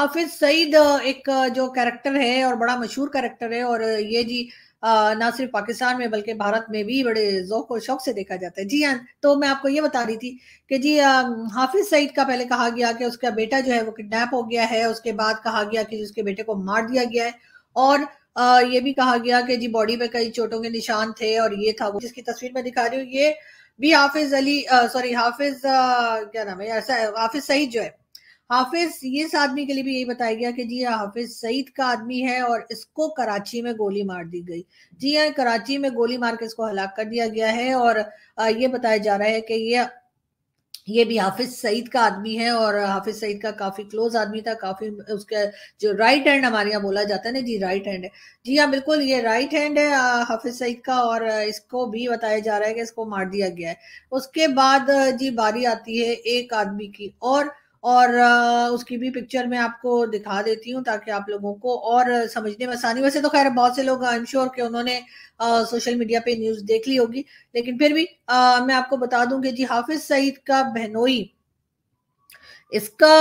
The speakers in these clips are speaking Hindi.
हाफिज सईद एक जो कैरेक्टर है और बड़ा मशहूर कैरेक्टर है और ये जी ना सिर्फ पाकिस्तान में बल्कि भारत में भी बड़े जोक और शौक से देखा जाता है जी हाँ तो मैं आपको ये बता रही थी कि जी हाफिज सईद का पहले कहा गया कि उसका बेटा जो है वो किडनैप हो गया है उसके बाद कहा गया कि उसके बेटे को मार दिया गया है और आ, ये भी कहा गया कि जी बॉडी पे कई चोटों के निशान थे और ये था वो जिसकी तस्वीर मैं दिखा रही हूँ ये भी हाफिज अली सॉरी हाफिज क्या नाम है हाफिज सईद जो है हाफिज इस आदमी के लिए भी यही बताया गया कि जी हाँ, हाफिज सईद का आदमी है और इसको कराची में गोली मार दी गई जी हाँ कराची में गोली मार के इसको हलाक कर दिया गया है और ये बताया जा रहा है कि ये ये भी हाफिज सईद का आदमी है और हाफिज सईद का काफी क्लोज आदमी था काफी उसका जो राइट हैंड हमारे यहाँ बोला जाता है ना जी राइट हैंड है जी हाँ बिल्कुल ये राइट हैंड है हाफिज सईद का और इसको भी बताया जा रहा है कि इसको मार दिया गया है उसके बाद जी बारी आती है एक आदमी की और और उसकी भी पिक्चर मैं आपको दिखा देती हूँ ताकि आप लोगों को और समझने में आसानी वैसे तो खैर बहुत से लोग आई एम श्योर कि उन्होंने सोशल मीडिया पे न्यूज़ देख ली होगी लेकिन फिर भी आ, मैं आपको बता दूं कि जी हाफिज सईद का बहनोई इसका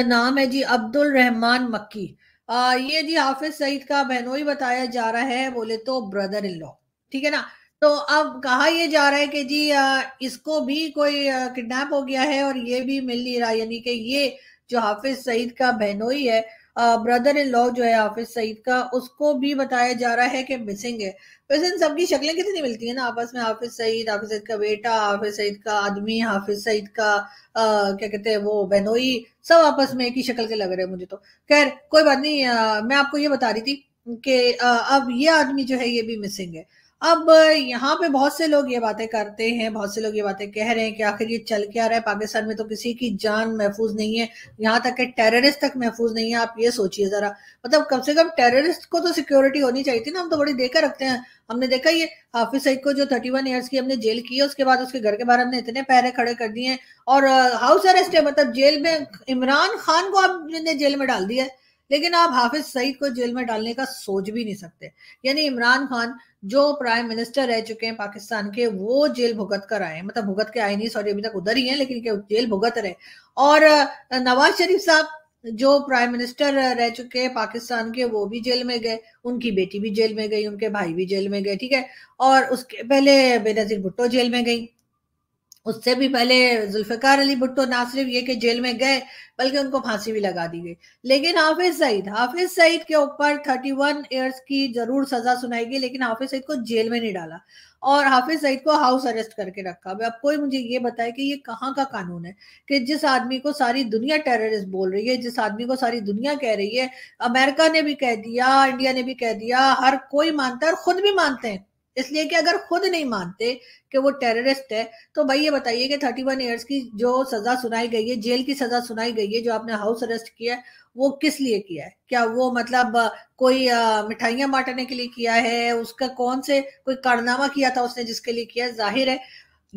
आ, नाम है जी अब्दुल रहमान मक्की आ, ये जी हाफिज सईद का बहनोई बताया जा रहा है बोले तो ब्रदर इन लॉ ठीक है ना तो अब कहा यह जा रहा है कि जी इसको भी कोई किडनैप हो गया है और ये भी मिल नहीं रहा यानी कि ये जो हाफिज सईद का बहनोई है ब्रदर इन लॉ जो है हाफिज सईद का उसको भी बताया जा रहा है कि मिसिंग है वैसे इन सबकी शक्लें कितनी मिलती है ना आपस में हाफिज सईद हाफिज सईद का बेटा हाफिज सईद का आदमी हाफिज सईद का आ, क्या कहते हैं वो बहनोई सब आपस में एक ही शक्ल के लग रहे हैं मुझे तो खैर कोई बात नहीं आ, मैं आपको ये बता रही थी कि अब ये आदमी जो है ये भी मिसिंग है अब यहाँ पे बहुत से लोग ये बातें करते हैं बहुत से लोग ये बातें कह रहे हैं कि आखिर ये चल क्या रहा है पाकिस्तान में तो किसी की जान महफूज नहीं है यहाँ तक कि टेररिस्ट तक महफूज नहीं है आप ये सोचिए ज़रा मतलब कम से कम टेररिस्ट को तो सिक्योरिटी होनी चाहिए थी ना हम तो बड़ी देकर रखते हैं हमने देखा ये हाफिज सईद को जो थर्टी वन ईयर्स की हमने जेल की है उसके बाद उसके घर के बाहर हमने इतने पैरे खड़े कर दिए और हाउस uh, अरेस्ट है मतलब जेल में इमरान खान को आपने जेल में डाल दिया है लेकिन आप हाफिज सईद को जेल में डालने का सोच भी नहीं सकते यानी इमरान खान जो प्राइम मिनिस्टर रह चुके हैं पाकिस्तान के वो जेल भुगत कर आए मतलब भुगत के आए नहीं सॉरी अभी तक उधर ही है लेकिन जेल भुगत रहे और नवाज शरीफ साहब जो प्राइम मिनिस्टर रह चुके हैं पाकिस्तान के वो भी जेल में गए उनकी बेटी भी जेल में गई उनके भाई भी जेल में गए ठीक है और उसके पहले बेनजीर भुट्टो जेल में गई उससे भी पहले जुल्फिकार अली भुट्टो ना सिर्फ ये कि जेल में गए बल्कि उनको फांसी भी लगा दी गई लेकिन हाफिज सईद हाफिज सईद के ऊपर 31 वन ईयर्स की जरूर सजा सुनाई गई लेकिन हाफिज सईद को जेल में नहीं डाला और हाफिज सईद को हाउस अरेस्ट करके रखा अब कोई मुझे ये बताए कि ये कहाँ का कानून है कि जिस आदमी को सारी दुनिया टेररिस्ट बोल रही है जिस आदमी को सारी दुनिया कह रही है अमेरिका ने भी कह दिया इंडिया ने भी कह दिया हर कोई मानता है और खुद भी मानते हैं इसलिए कि अगर खुद नहीं मानते कि वो टेररिस्ट है तो भाई ये बताइए कि थर्टी वन ईयर्स की जो सजा सुनाई गई है जेल की सजा सुनाई गई है जो आपने हाउस अरेस्ट किया है वो किस लिए किया है क्या वो मतलब कोई मिठाइयां बांटने के लिए किया है उसका कौन से कोई कारनामा किया था उसने जिसके लिए किया जाहिर है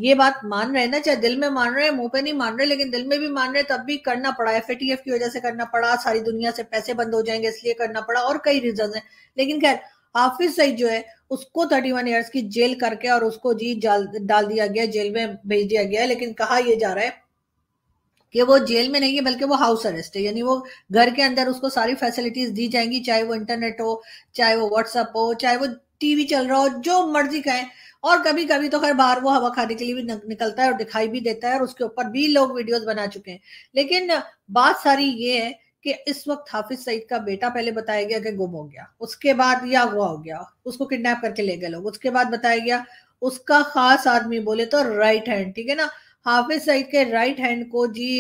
ये बात मान रहे हैं ना चाहे दिल में मान रहे हैं मुंह पे नहीं मान रहे लेकिन दिल में भी मान रहे तब भी करना पड़ा एफ की वजह से करना पड़ा सारी दुनिया से पैसे बंद हो जाएंगे इसलिए करना पड़ा और कई रीजन है लेकिन खैर हाफिज सईद जो है उसको 31 इयर्स की जेल करके और उसको जी डाल दिया गया जेल में भेज दिया गया लेकिन कहा यह जा रहा है कि वो जेल में नहीं है बल्कि वो हाउस अरेस्ट है यानी वो घर के अंदर उसको सारी फैसिलिटीज दी जाएंगी चाहे वो इंटरनेट हो चाहे वो व्हाट्सअप हो चाहे वो टीवी चल रहा हो जो मर्जी का है और कभी कभी तो खैर बाहर वो हवा खाने के लिए भी निकलता है और दिखाई भी देता है और उसके ऊपर भी लोग वीडियोस बना चुके हैं लेकिन बात सारी ये है कि इस वक्त हाफिज सईद का बेटा पहले बताया गया कि गुम हो गया उसके बाद या अगवा हो गया उसको किडनैप करके ले गए लोग उसके बाद बताया गया उसका खास आदमी बोले तो राइट हैंड ठीक है ना हाफिज सईद के राइट हैंड को जी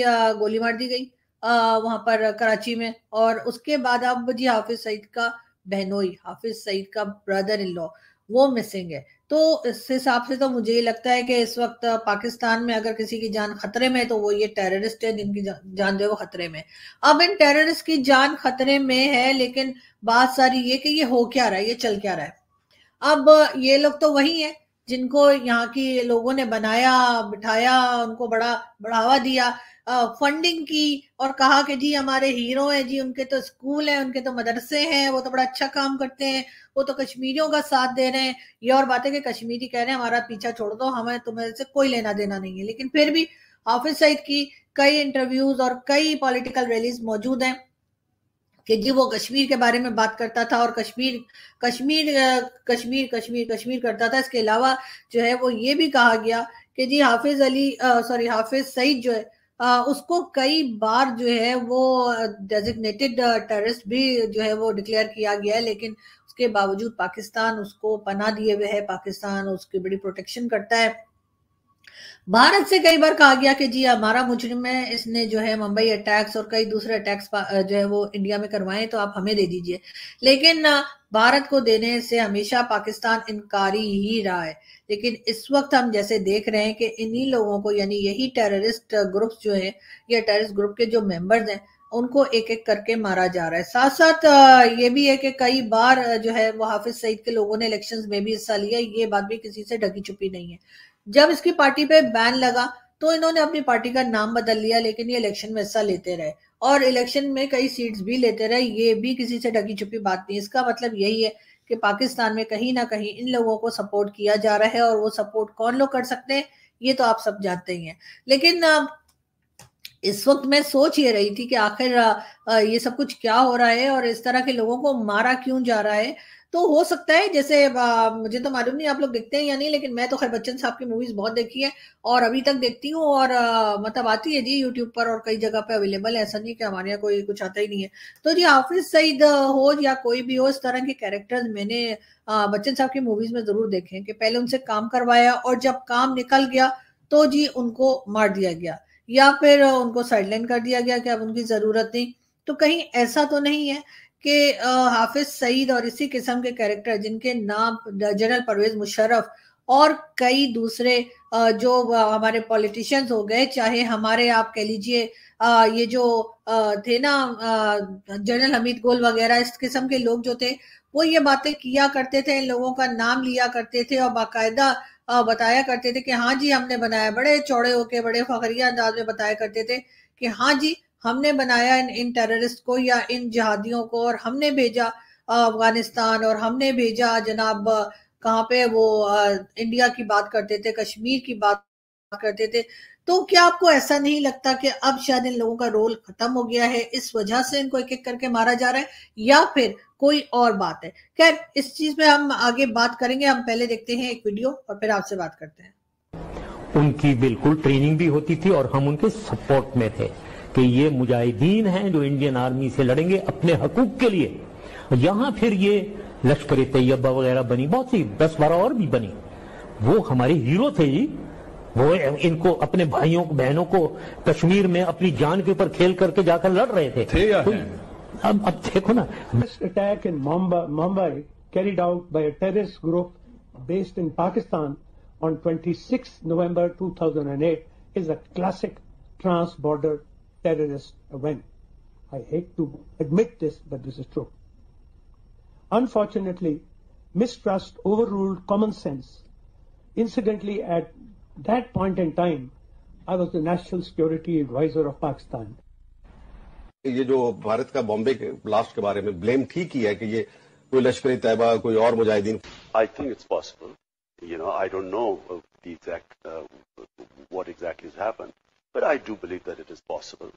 गोली मार दी गई वहां पर कराची में और उसके बाद अब जी हाफिज सईद का बहनोई हाफिज सईद का ब्रदर इन लॉ वो मिसिंग है तो इस हिसाब से तो मुझे ये लगता है कि इस वक्त पाकिस्तान में अगर किसी की जान खतरे में तो वो ये टेररिस्ट है जिनकी जान जो है वो खतरे में अब इन टेररिस्ट की जान खतरे में है लेकिन बात सारी ये कि ये हो क्या रहा है ये चल क्या रहा है अब ये लोग तो वही है जिनको यहाँ की लोगों ने बनाया बिठाया उनको बड़ा बढ़ावा दिया फंडिंग की और कहा कि जी हमारे हीरो हैं जी उनके तो स्कूल हैं उनके तो मदरसे हैं वो तो बड़ा अच्छा काम करते हैं वो तो कश्मीरियों का साथ दे रहे हैं ये और बात है कि कश्मीरी कह रहे हैं हमारा पीछा छोड़ दो हमें तुम्हें से कोई लेना देना नहीं है लेकिन फिर भी हाफिज सईद की कई इंटरव्यूज और कई पॉलिटिकल रैलीज मौजूद हैं कि जी वो कश्मीर के बारे में बात करता था और कश्मीर कश्मीर कश्मीर कश्मीर कश्मीर करता था इसके अलावा जो है वो ये भी कहा गया कि जी हाफिज अली सॉरी हाफिज सईद जो है उसको कई बार जो है वो डेजिग्नेटेड टेररिस्ट भी जो है वो डिक्लेयर किया गया है लेकिन उसके बावजूद पाकिस्तान उसको पना दिए हुए है पाकिस्तान उसकी बड़ी प्रोटेक्शन करता है भारत से कई बार कहा गया कि जी हमारा मुजरिम है इसने जो है मुंबई अटैक्स और कई दूसरे अटैक्स जो है वो इंडिया में करवाए तो आप हमें दे दीजिए लेकिन भारत को देने से हमेशा पाकिस्तान इनकारी ही रहा है लेकिन इस वक्त हम जैसे देख रहे हैं कि इन्हीं लोगों को यानी यही टेररिस्ट ग्रुप जो है या टेररिस्ट ग्रुप के जो मेंबर्स हैं उनको एक एक करके मारा जा रहा है साथ साथ ये भी है कि कई बार जो है वो हाफिज सईद के लोगों ने इलेक्शंस में भी हिस्सा लिया ये बात भी किसी से ढकी छुपी नहीं है जब इसकी पार्टी पे बैन लगा तो इन्होंने अपनी पार्टी का नाम बदल लिया लेकिन ये इलेक्शन में हिस्सा लेते रहे और इलेक्शन में कई सीट्स भी लेते रहे ये भी किसी से ढकी छुपी बात नहीं इसका मतलब यही है कि पाकिस्तान में कहीं ना कहीं इन लोगों को सपोर्ट किया जा रहा है और वो सपोर्ट कौन लोग कर सकते हैं ये तो आप सब जानते ही हैं लेकिन इस वक्त मैं सोच ये रही थी कि आखिर ये सब कुछ क्या हो रहा है और इस तरह के लोगों को मारा क्यों जा रहा है तो हो सकता है जैसे मुझे तो मालूम नहीं आप लोग देखते हैं या नहीं लेकिन मैं तो खैर बच्चन साहब की मूवीज बहुत देखी है और अभी तक देखती हूँ और मतलब आती है जी यूट्यूब पर और कई जगह पे अवेलेबल है ऐसा नहीं कि हमारे यहाँ कोई कुछ आता ही नहीं है तो जी हाफिज सईद हो या कोई भी हो इस तरह के कैरेक्टर्स मैंने बच्चन साहब की मूवीज में जरूर देखे कि पहले उनसे काम करवाया और जब काम निकल गया तो जी उनको मार दिया गया या फिर उनको साइडलाइन कर दिया गया कि अब उनकी जरूरत नहीं तो कहीं ऐसा तो नहीं है कि हाफिज सईद और इसी किस्म के कैरेक्टर जिनके नाम जनरल परवेज मुशर्रफ और कई दूसरे जो हमारे पॉलिटिशियंस हो गए चाहे हमारे आप कह लीजिए ये जो थे ना जनरल हमीद गोल वगैरह इस किस्म के लोग जो थे वो ये बातें किया करते थे इन लोगों का नाम लिया करते थे और बाकायदा बताया करते थे कि हाँ जी हमने बनाया बड़े चौड़े होके बड़े फखरिया अंदाज में बताया करते थे कि हाँ जी हमने बनाया इन इन टेररिस्ट को या इन जहादियों को और हमने भेजा अफगानिस्तान और हमने भेजा जनाब कहाँ पे वो इंडिया की बात करते थे कश्मीर की बात करते थे तो क्या आपको ऐसा नहीं लगता कि अब शायद इन लोगों का रोल खत्म हो गया है इस वजह से इनको एक एक करके मारा जा रहा है या फिर कोई और बात है खैर इस चीज में हम आगे बात करेंगे हम पहले देखते हैं एक वीडियो और फिर आपसे बात करते हैं उनकी बिल्कुल ट्रेनिंग भी होती थी और हम उनके सपोर्ट में थे कि ये मुजाहिदीन हैं जो इंडियन आर्मी से लड़ेंगे अपने हकूक के लिए यहाँ फिर ये लश्कर तैयबा वगैरह बनी बहुत सी दस बारह और भी बनी वो हमारे हीरो थे जी वो इनको अपने भाइयों बहनों को कश्मीर में अपनी जान के ऊपर खेल करके जाकर लड़ रहे थे, थे या तो, अब अब देखो ना attack in Mumbai carried out by a terrorist group based in Pakistan on 26 November 2008 is a classic trans border terrorist when. I hate to admit this, but this is true. Unfortunately, mistrust overruled common sense. Incidentally, at that point in time, I was the national security advisor of Pakistan. ये जो भारत का बॉम्बे ब्लास्ट के बारे में ब्लेम ठीक ही है कि ये कोई लश्कर तैयबा कोई और Mujahideen I think it's possible you know I don't know the exact what exactly happened but I do believe that it is possible.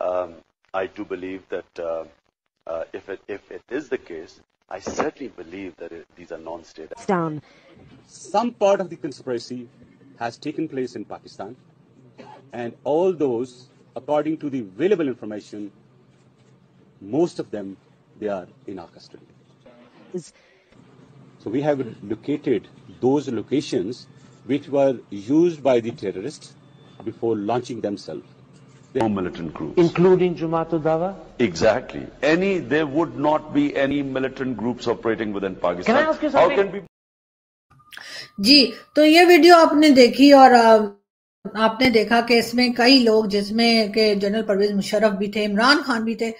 Um, I do believe that uh, uh, if, it, if it is the case, I certainly believe that it, these are non-state. Down. Some part of the conspiracy has taken place in Pakistan, and all those, according to the available information, most of them, they are in our custody. so we have located those locations which were used by the terrorists before launching themselves. They, no militant groups. Including Jamaat dawa Exactly. Any, there would not be any militant groups operating within Pakistan. Can I ask you something? How can we... जी तो ये वीडियो आपने देखी और आपने देखा कि इसमें कई लोग जिसमें के जनरल परवेज मुशर्रफ भी थे इमरान खान भी थे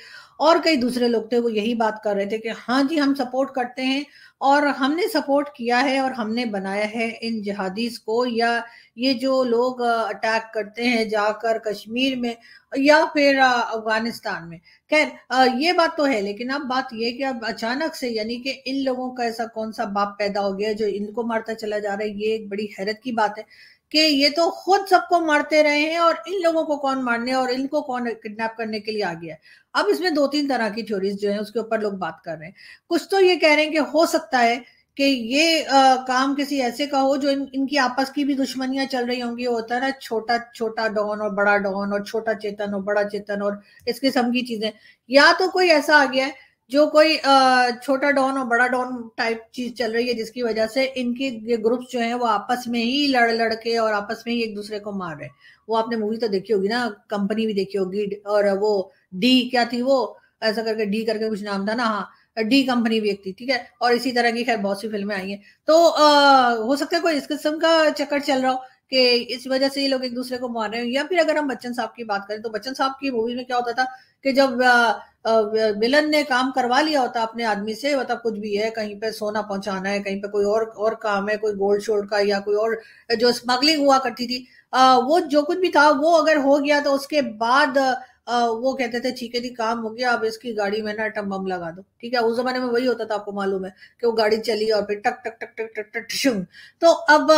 और कई दूसरे लोग थे वो यही बात कर रहे थे कि हाँ जी हम सपोर्ट करते हैं और हमने सपोर्ट किया है और हमने बनाया है इन जहादीज को या ये जो लोग अटैक करते हैं जाकर कश्मीर में या फिर अफगानिस्तान में खैर ये बात तो है लेकिन अब बात यह कि अब अचानक से यानी कि इन लोगों का ऐसा कौन सा बाप पैदा हो गया जो इनको मारता चला जा रहा है ये एक बड़ी हैरत की बात है कि ये तो खुद सबको मारते रहे हैं और इन लोगों को कौन मारने और इनको कौन किडनैप करने के लिए आ गया है अब इसमें दो तीन तरह की थ्योरीज जो है उसके ऊपर लोग बात कर रहे हैं कुछ तो ये कह रहे हैं कि हो सकता है कि ये आ, काम किसी ऐसे का हो जो इन, इनकी आपस की भी दुश्मनियां चल रही होंगी होता है ना छोटा छोटा डॉन और बड़ा डॉन और छोटा चेतन और बड़ा चेतन और इस किस्म की चीजें या तो कोई ऐसा आ गया है जो कोई छोटा डॉन और बड़ा डॉन टाइप चीज चल रही है जिसकी वजह से इनके ये ग्रुप्स जो हैं वो आपस में ही लड़ लड़ के और आपस में ही एक दूसरे को मार रहे हैं वो आपने मूवी तो देखी होगी ना कंपनी भी देखी होगी और वो डी क्या थी वो ऐसा करके डी करके कुछ नाम था ना हाँ डी कंपनी भी एक थी ठीक है और इसी तरह की खैर बहुत सी फिल्में आई हैं तो आ, हो सकता है कोई इस किस्म का चक्कर चल रहा हो कि इस वजह से ये लोग एक दूसरे को मार रहे हैं या फिर अगर हम बच्चन साहब की बात करें तो बच्चन साहब की मूवी में क्या होता था कि जब विलन ने काम करवा लिया होता अपने आदमी से मतलब कुछ भी है कहीं पे सोना पहुंचाना है कहीं पे कोई और और काम है कोई गोल्ड शोल्ड का या कोई और जो स्मगलिंग हुआ करती थी आ, वो जो कुछ भी था वो अगर हो गया तो उसके बाद वो कहते थे ठीक है जी काम हो गया अब इसकी गाड़ी में ना टम बम लगा दो ठीक है उस जमाने में वही होता था आपको मालूम है कि वो गाड़ी चली और फिर टक टक टक टक टक टक शुंग तो अब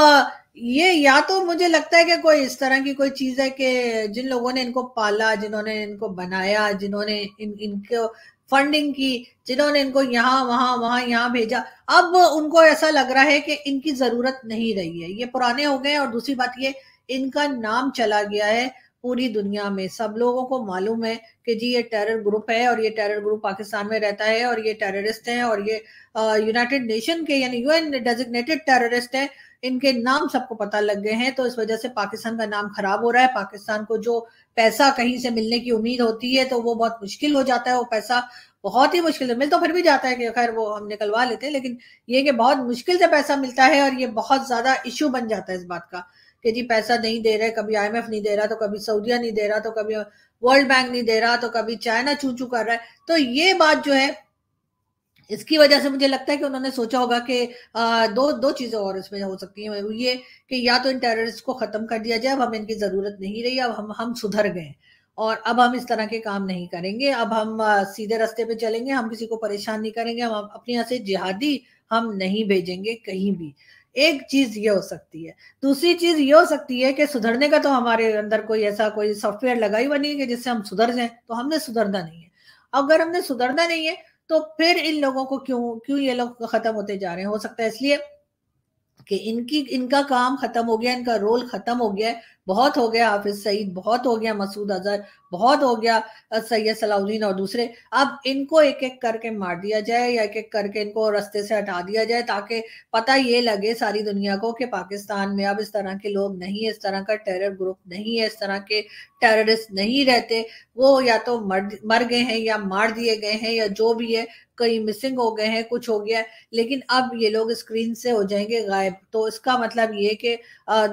ये या तो मुझे लगता है कि कोई इस तरह की कोई चीज है कि जिन लोगों ने इनको पाला जिन्होंने इनको बनाया जिन्होंने इन इनको फंडिंग की जिन्होंने इनको यहाँ वहां वहां यहाँ भेजा अब उनको ऐसा लग रहा है कि इनकी जरूरत नहीं रही है ये पुराने हो गए और दूसरी बात ये इनका नाम चला गया है पूरी दुनिया में सब लोगों को मालूम है कि जी ये टेरर ग्रुप है और ये टेरर ग्रुप पाकिस्तान में रहता है और ये टेररिस्ट हैं और ये यूनाइटेड नेशन के यानी यूएन डेजिग्नेटेड टेररिस्ट हैं इनके नाम सबको पता लग गए हैं तो इस वजह से पाकिस्तान का नाम खराब हो रहा है पाकिस्तान को जो पैसा कहीं से मिलने की उम्मीद होती है तो वो बहुत मुश्किल हो जाता है वो पैसा बहुत ही मुश्किल से मिल तो फिर भी जाता है कि खैर वो हम निकलवा लेते हैं लेकिन ये कि बहुत मुश्किल से पैसा मिलता है और ये बहुत ज्यादा इश्यू बन जाता है इस बात का कि जी पैसा नहीं दे रहे कभी आईएमएफ नहीं दे रहा तो कभी सऊदिया नहीं दे रहा तो कभी वर्ल्ड बैंक नहीं दे रहा तो कभी चाइना चू चू कर रहा है तो ये बात जो है इसकी वजह से मुझे लगता है कि उन्होंने सोचा होगा कि दो दो चीज़ें और इसमें हो सकती हैं ये कि या तो इन टेररिस्ट को ख़त्म कर दिया जाए अब हमें इनकी ज़रूरत नहीं रही अब हम हम सुधर गए और अब हम इस तरह के काम नहीं करेंगे अब हम सीधे रास्ते पे चलेंगे हम किसी को परेशान नहीं करेंगे हम अपने यहाँ से जिहादी हम नहीं भेजेंगे कहीं भी एक चीज ये हो सकती है दूसरी चीज ये हो सकती है कि सुधरने का तो हमारे अंदर कोई ऐसा कोई सॉफ्टवेयर लगा ही बनी है कि जिससे हम सुधर जाए तो हमने सुधरना नहीं है अगर हमने सुधरना नहीं है तो फिर इन लोगों को क्यों क्यों ये लोग खत्म होते जा रहे हैं हो सकता है इसलिए कि इनकी इनका काम खत्म हो गया इनका रोल खत्म हो गया बहुत हो गया हाफिज सईद बहुत हो गया मसूद अजहर बहुत हो गया सैयद सलाउद्दीन और दूसरे अब इनको एक एक करके मार दिया जाए या एक एक करके इनको रस्ते से हटा दिया जाए ताकि पता ये लगे सारी दुनिया को कि पाकिस्तान में अब इस तरह के लोग नहीं है इस तरह का टेरर ग्रुप नहीं है इस तरह के टेररिस्ट नहीं रहते वो या तो मर मर गए हैं या मार दिए गए हैं या जो भी है कहीं मिसिंग हो गए हैं कुछ हो गया है लेकिन अब ये लोग स्क्रीन से हो जाएंगे गायब तो इसका मतलब ये कि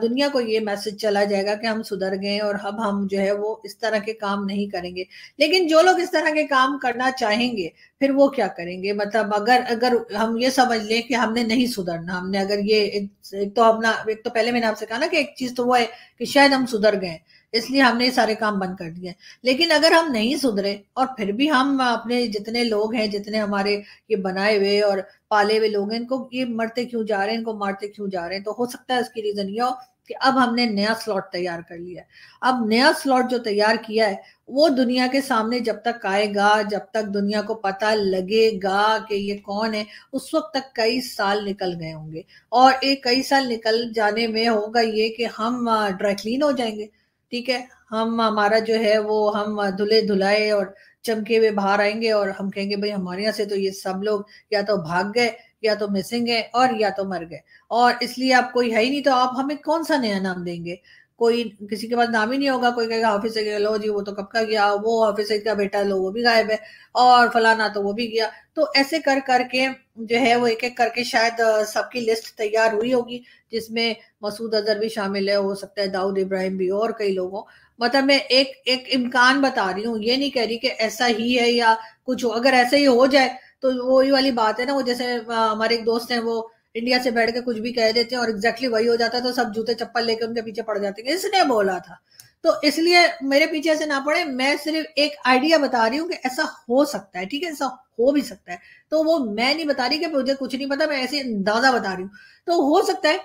दुनिया को ये मैसेज चला जाए रहेगा कि हम सुधर गए और अब हम जो है वो इस तरह के काम नहीं करेंगे लेकिन जो लोग इस तरह के काम करना चाहेंगे फिर वो क्या करेंगे मतलब अगर अगर हम ये समझ लें कि हमने नहीं सुधरना हमने अगर ये एक तो अपना एक तो पहले मैंने आपसे कहा ना कि एक चीज तो वो है कि शायद हम सुधर गए इसलिए हमने ये सारे काम बंद कर दिए लेकिन अगर हम नहीं सुधरे और फिर भी हम अपने जितने लोग हैं जितने हमारे ये बनाए हुए और पाले हुए लोग हैं इनको ये मरते क्यों जा रहे हैं इनको मारते क्यों जा रहे हैं तो हो सकता है उसकी रीजन ये हो कि अब हमने नया स्लॉट तैयार कर लिया है अब नया स्लॉट जो तैयार किया है वो दुनिया के सामने जब तक आएगा जब तक दुनिया को पता लगेगा कि ये कौन है उस वक्त तक कई साल निकल गए होंगे और एक कई साल निकल जाने में होगा ये कि हम ड्राइक्लीन हो जाएंगे ठीक है हम हमारा जो है वो हम धुले धुलाए और चमके हुए बाहर आएंगे और हम कहेंगे भाई हमारे यहाँ से तो ये सब लोग या तो भाग गए या तो मिसिंग है और या तो मर गए और इसलिए आप कोई है ही नहीं तो आप हमें कौन सा नया नाम देंगे कोई किसी के पास नाम ही नहीं होगा कोई कहेगा ऑफिस से गया लो जी वो तो कब का गया वो ऑफिस का बेटा लो वो भी गायब है और फलाना तो वो भी गया तो ऐसे कर करके जो है वो एक एक करके शायद सबकी लिस्ट तैयार हुई होगी जिसमें मसूद अजहर भी शामिल है हो सकता है दाऊद इब्राहिम भी और कई लोगों मतलब मैं एक एक इम्कान बता रही हूँ ये नहीं कह रही कि ऐसा ही है या कुछ हो अगर ऐसा ही हो जाए तो वो ही वाली बात है ना वो जैसे हमारे एक दोस्त हैं वो इंडिया से बैठ के कुछ भी कह देते हैं और एग्जैक्टली exactly वही हो जाता है तो सब जूते चप्पल लेके उनके पीछे पड़ जाते हैं इसने बोला था तो इसलिए मेरे पीछे ऐसे ना पड़े मैं सिर्फ एक आइडिया बता रही हूँ कि ऐसा हो सकता है ठीक है ऐसा हो भी सकता है तो वो मैं नहीं बता रही कि मुझे कुछ नहीं पता मैं ऐसे अंदाजा बता रही हूँ तो हो सकता है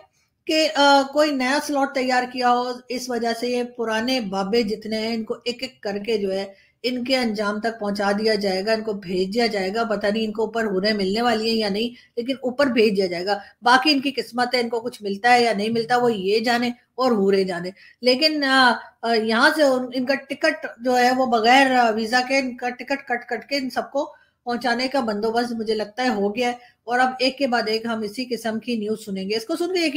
कि आ, कोई नया स्लॉट तैयार किया हो इस वजह से ये पुराने बाबे जितने हैं इनको एक एक करके जो है इनके अंजाम तक पहुंचा दिया जाएगा इनको भेज दिया जाएगा पता नहीं इनको ऊपर हुनर मिलने वाली है या नहीं लेकिन ऊपर भेज दिया जाएगा बाकी इनकी किस्मत है इनको कुछ मिलता है या नहीं मिलता वो ये जाने और हुरे जाने लेकिन यहाँ से इनका टिकट जो है वो बगैर वीजा के इनका टिकट कट कट के इन सबको पहुंचाने का बंदोबस्त मुझे लगता है हो गया है और अब एक के बाद एक हम इसी किस्म की न्यूज सुनेंगे इसको सुन के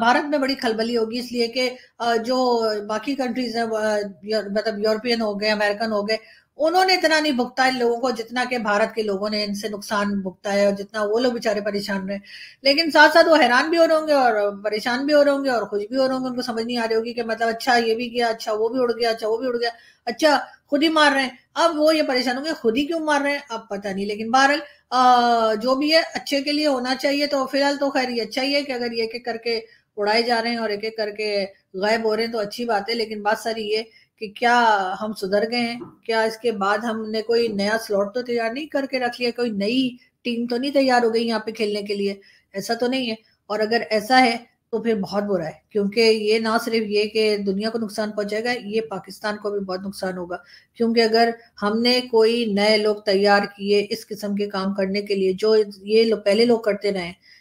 भारत में बड़ी खलबली होगी इसलिए कि जो बाकी कंट्रीज है मतलब यूरोपियन हो गए अमेरिकन हो गए उन्होंने इतना नहीं भुगता है लोगों को जितना के भारत के लोगों ने इनसे नुकसान भुगता है और जितना वो लोग बेचारे परेशान रहे लेकिन साथ साथ वो हैरान भी हो रहे होंगे और परेशान भी हो रहे होंगे और खुश भी हो रहे होंगे उनको समझ नहीं आ रही होगी कि मतलब अच्छा ये भी गया अच्छा वो भी उड़ गया अच्छा वो भी उड़ गया अच्छा खुद ही मार रहे हैं अब वो ये परेशान होंगे खुद ही क्यों मार रहे हैं अब पता नहीं लेकिन बहरहाल जो भी है अच्छे के लिए होना चाहिए तो फिलहाल तो खैर ये अच्छा ही है कि अगर ये एक करके उड़ाए जा रहे हैं और एक एक करके गायब हो रहे हैं तो अच्छी बात है लेकिन बात सारी ये कि क्या हम सुधर गए हैं क्या इसके बाद हमने कोई नया स्लॉट तो तैयार नहीं करके रख लिया कोई नई टीम तो नहीं तैयार हो गई यहाँ पे खेलने के लिए ऐसा तो नहीं है और अगर ऐसा है तो फिर बहुत बुरा है क्योंकि ये ना सिर्फ ये कि दुनिया को नुकसान पहुंचेगा ये पाकिस्तान को भी बहुत नुकसान होगा क्योंकि अगर हमने कोई नए लोग तैयार किए इस किस्म के काम करने के लिए जो ये लो, पहले लोग करते रहे